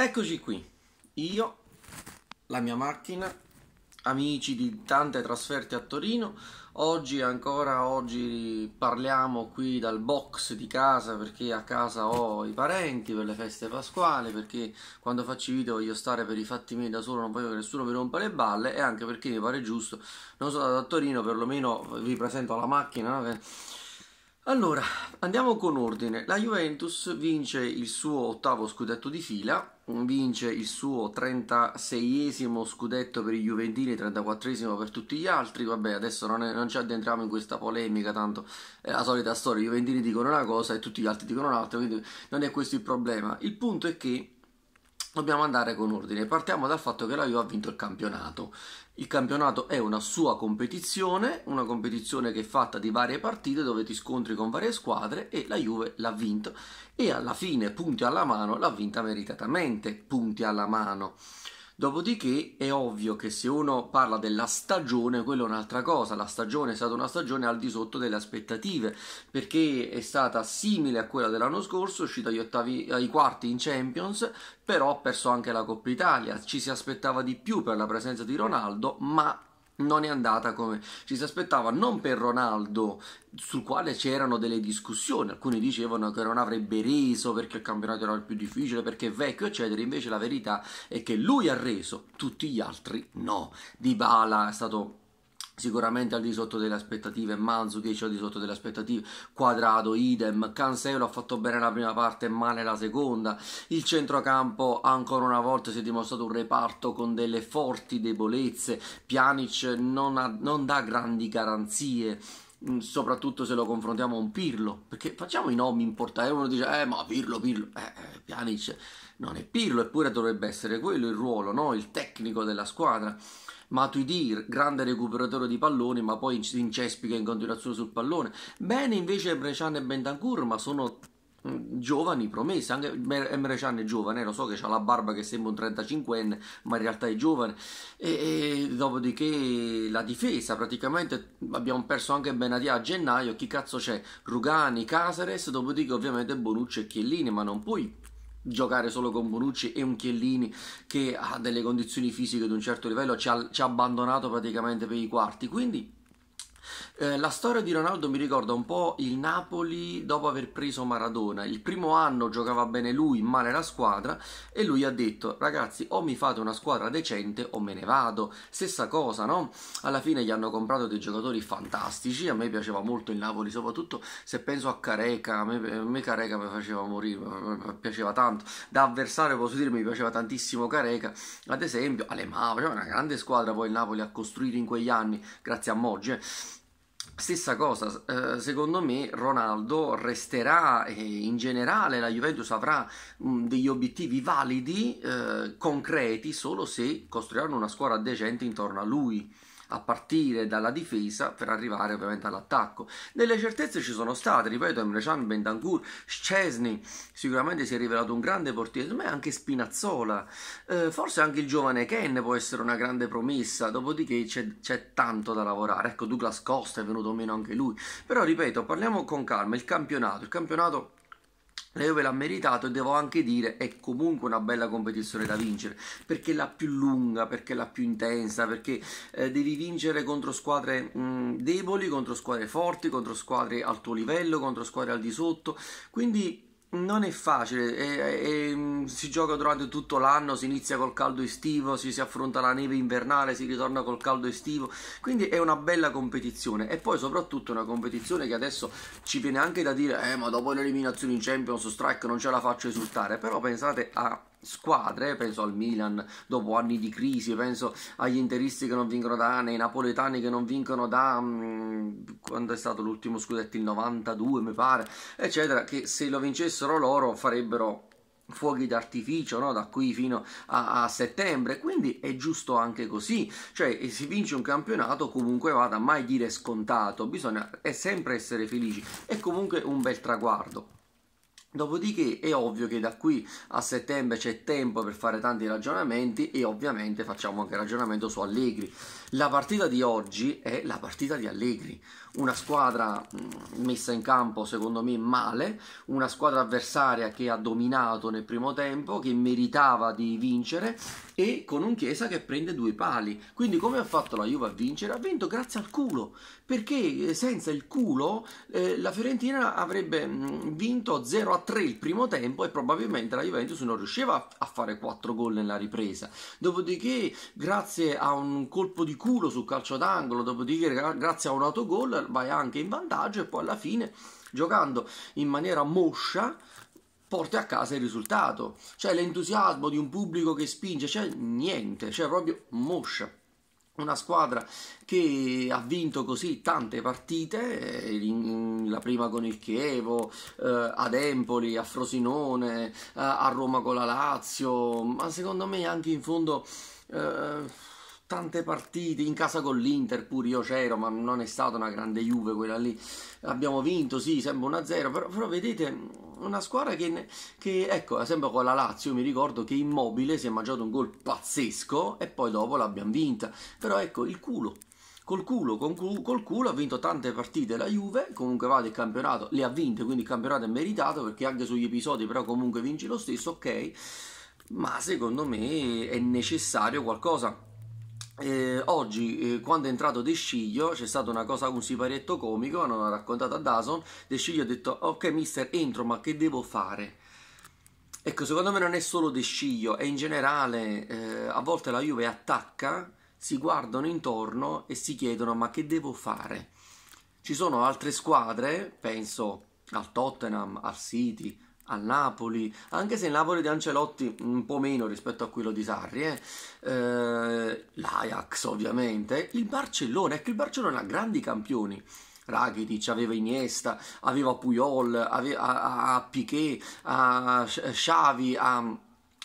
Eccoci qui, io, la mia macchina, amici di tante trasferte a Torino, oggi ancora oggi parliamo qui dal box di casa perché a casa ho i parenti per le feste pasquali, perché quando faccio i video voglio stare per i fatti miei da solo, non voglio che nessuno mi rompa le balle e anche perché mi pare giusto, non sono andato a Torino, perlomeno vi presento la macchina. No? Allora, andiamo con ordine. La Juventus vince il suo ottavo scudetto di fila, vince il suo 36esimo scudetto per i Juventini, 34esimo per tutti gli altri. Vabbè, adesso non, è, non ci addentriamo in questa polemica, tanto è eh, la solita storia. I Juventini dicono una cosa e tutti gli altri dicono un'altra, quindi non è questo il problema. Il punto è che dobbiamo andare con ordine. Partiamo dal fatto che la Juve ha vinto il campionato. Il campionato è una sua competizione, una competizione che è fatta di varie partite dove ti scontri con varie squadre e la Juve l'ha vinto e alla fine, punti alla mano, l'ha vinta meritatamente, punti alla mano. Dopodiché è ovvio che se uno parla della stagione, quella è un'altra cosa. La stagione è stata una stagione al di sotto delle aspettative, perché è stata simile a quella dell'anno scorso, uscita agli, ottavi, ai quarti in Champions, però ha perso anche la Coppa Italia. Ci si aspettava di più per la presenza di Ronaldo, ma non è andata come ci si aspettava, non per Ronaldo, sul quale c'erano delle discussioni, alcuni dicevano che non avrebbe reso perché il campionato era il più difficile, perché è vecchio, eccetera, invece la verità è che lui ha reso, tutti gli altri no. Di Bala è stato sicuramente al di sotto delle aspettative Manzukic al di sotto delle aspettative Quadrado, idem, Cancelo ha fatto bene la prima parte e male la seconda il centrocampo ancora una volta si è dimostrato un reparto con delle forti debolezze Pjanic non, ha, non dà grandi garanzie mm, soprattutto se lo confrontiamo a un Pirlo perché facciamo i nomi in importanti uno dice eh ma Pirlo Pirlo eh, eh, Pjanic non è Pirlo eppure dovrebbe essere quello il ruolo no? il tecnico della squadra Matuidi, grande recuperatore di palloni, ma poi si incespica in continuazione sul pallone. Bene invece Brescian e Bentancur, ma sono mm, giovani promesse, anche Emre eh, è giovane, lo so che ha la barba che sembra un 35enne, ma in realtà è giovane, e, e dopodiché la difesa, praticamente abbiamo perso anche Benadia a gennaio, chi cazzo c'è? Rugani, Casares, dopodiché ovviamente Bonucci e Chiellini, ma non puoi giocare solo con Bonucci e un Chiellini che ha delle condizioni fisiche di un certo livello ci ha, ci ha abbandonato praticamente per i quarti quindi eh, la storia di Ronaldo mi ricorda un po' il Napoli dopo aver preso Maradona. Il primo anno giocava bene lui, male la squadra e lui ha detto ragazzi o mi fate una squadra decente o me ne vado. Stessa cosa, no? Alla fine gli hanno comprato dei giocatori fantastici, a me piaceva molto il Napoli, soprattutto se penso a Careca, a me, a me Careca mi faceva morire, mi piaceva tanto. Da avversario posso dire mi piaceva tantissimo Careca, ad esempio, Alemava, c'era cioè una grande squadra poi il Napoli a costruire in quegli anni, grazie a Moggi. Eh. Stessa cosa, eh, secondo me Ronaldo resterà e in generale la Juventus avrà degli obiettivi validi, eh, concreti, solo se costruiranno una squadra decente intorno a lui a partire dalla difesa per arrivare ovviamente all'attacco. Delle certezze ci sono state, ripeto, Emre Can, Bendangur, Szczesny sicuramente si è rivelato un grande portiere, ma anche Spinazzola, eh, forse anche il giovane Ken può essere una grande promessa, dopodiché c'è, c'è tanto da lavorare. Ecco, Douglas Costa è venuto meno anche lui, però ripeto, parliamo con calma, il campionato, il campionato la ve l'ha meritato e devo anche dire è comunque una bella competizione da vincere perché è la più lunga, perché è la più intensa, perché eh, devi vincere contro squadre mh, mm, deboli, contro squadre forti, contro squadre al tuo livello, contro squadre al di sotto, quindi non è facile, è, è, mm, si gioca durante tutto l'anno, si inizia col caldo estivo, si, si, affronta la neve invernale, si ritorna col caldo estivo, quindi è una bella competizione e poi soprattutto una competizione che adesso ci viene anche da dire eh ma dopo l'eliminazione in Champions Strike non ce la faccio esultare, però pensate a squadre, penso al Milan dopo anni di crisi, penso agli interisti che non vincono da anni, ai napoletani che non vincono da mm, quando è stato l'ultimo scudetto, il 92 mi pare, eccetera, che se lo vincessero loro farebbero fuochi d'artificio no? da qui fino a, a, settembre quindi è giusto anche così cioè si vince un campionato comunque vada mai dire scontato bisogna sempre essere felici è comunque un bel traguardo Dopodiché è ovvio che da qui a settembre c'è tempo per fare tanti ragionamenti e ovviamente facciamo anche ragionamento su Allegri. La partita di oggi è la partita di Allegri, una squadra mm, messa in campo secondo me male, una squadra avversaria che ha dominato nel primo tempo, che meritava di vincere e con un Chiesa che prende due pali. Quindi come ha fatto la Juve a vincere? Ha vinto grazie al culo, perché eh, senza il culo eh, la Fiorentina avrebbe mm, vinto 0 a 3 il primo tempo e probabilmente la Juventus non riusciva a fare 4 gol nella ripresa. Dopodiché, grazie a un colpo di culo sul calcio d'angolo, dopodiché, grazie a un autogol, vai anche in vantaggio e poi alla fine, giocando in maniera moscia, porti a casa il risultato. Cioè l'entusiasmo di un pubblico che spinge, cioè niente, cioè proprio moscia una squadra che ha vinto così tante partite, eh, in, la prima con il Chievo, eh, ad Empoli, a Frosinone, eh, a Roma con la Lazio, ma secondo me anche in fondo... Eh, tante partite in casa con l'Inter pure io c'ero ma non è stata una grande Juve quella lì abbiamo vinto sì sembra 1-0 però, però, vedete una squadra che, che ecco sempre con la Lazio mi ricordo che Immobile si è mangiato un gol pazzesco e poi dopo l'abbiamo vinta però ecco il culo col culo, col, culo ha vinto tante partite la Juve, comunque vado il campionato, le ha vinte, quindi il campionato è meritato perché anche sugli episodi però comunque vinci lo stesso, ok, ma secondo me è necessario qualcosa eh, oggi eh, quando è entrato De Sciglio c'è stata una cosa, un siparietto comico, non ha raccontato a Dawson, De Sciglio ha detto ok mister entro ma che devo fare? Ecco secondo me non è solo De Sciglio, è in generale eh, a volte la Juve attacca, si guardano intorno e si chiedono ma che devo fare? Ci sono altre squadre, penso al Tottenham, al City, a Napoli, anche se il Napoli di Ancelotti un po' meno rispetto a quello di Sarri, eh? eh, l'Ajax ovviamente, il Barcellona, è ecco, che il Barcellona ha grandi campioni, Rakitic, aveva Iniesta, aveva Puyol, aveva, a, a Piquet, a Xavi, a,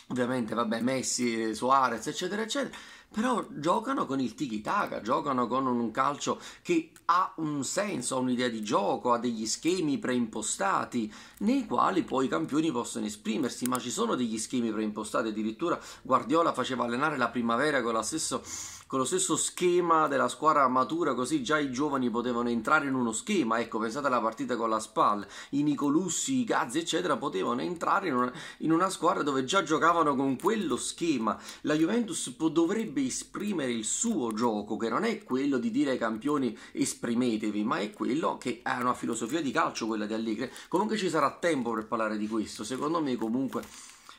ovviamente vabbè, Messi, eh, Suarez eccetera eccetera, però giocano con il tiki-taka, giocano con un calcio che ha un senso, ha un'idea di gioco, ha degli schemi preimpostati nei quali poi i campioni possono esprimersi, ma ci sono degli schemi preimpostati, addirittura Guardiola faceva allenare la primavera con la stessa con lo stesso schema della squadra matura, così già i giovani potevano entrare in uno schema. Ecco, pensate alla partita con la SPAL, i Nicolussi, i Gazzi, eccetera, potevano entrare in una, in una, squadra dove già giocavano con quello schema. La Juventus può, dovrebbe esprimere il suo gioco, che non è quello di dire ai campioni esprimetevi, ma è quello che è una filosofia di calcio, quella di Allegri. Comunque ci sarà tempo per parlare di questo, secondo me comunque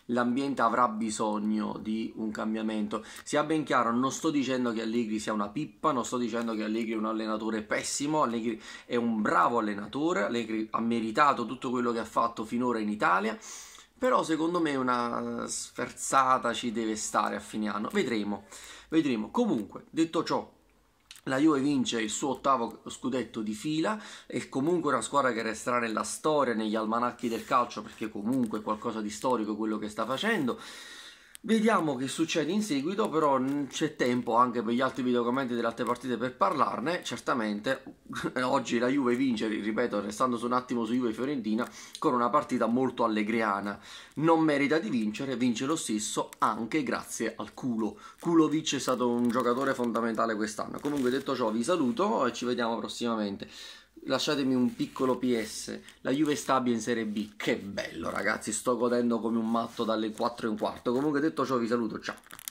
l'ambiente avrà bisogno di un cambiamento. Sia ben chiaro, non sto dicendo che Allegri sia una pippa, non sto dicendo che Allegri è un allenatore pessimo, Allegri è un bravo allenatore, Allegri ha meritato tutto quello che ha fatto finora in Italia, però secondo me una sferzata ci deve stare a fine anno, vedremo, vedremo. Comunque, detto ciò, la Juve vince il suo ottavo scudetto di fila è comunque una squadra che resterà nella storia, negli almanacchi del calcio perché comunque è qualcosa di storico quello che sta facendo Vediamo che succede in seguito, però c'è tempo anche per gli altri videocommenti delle altre partite per parlarne. Certamente oggi la Juve vince, ripeto, restando su un attimo su Juve Fiorentina, con una partita molto allegriana. Non merita di vincere, vince lo stesso anche grazie al culo. Kulovic è stato un giocatore fondamentale quest'anno. Comunque detto ciò vi saluto e ci vediamo prossimamente lasciatemi un piccolo PS, la Juve stabile in Serie B, che bello ragazzi, sto godendo come un matto dalle 4 e un quarto, comunque detto ciò vi saluto, ciao!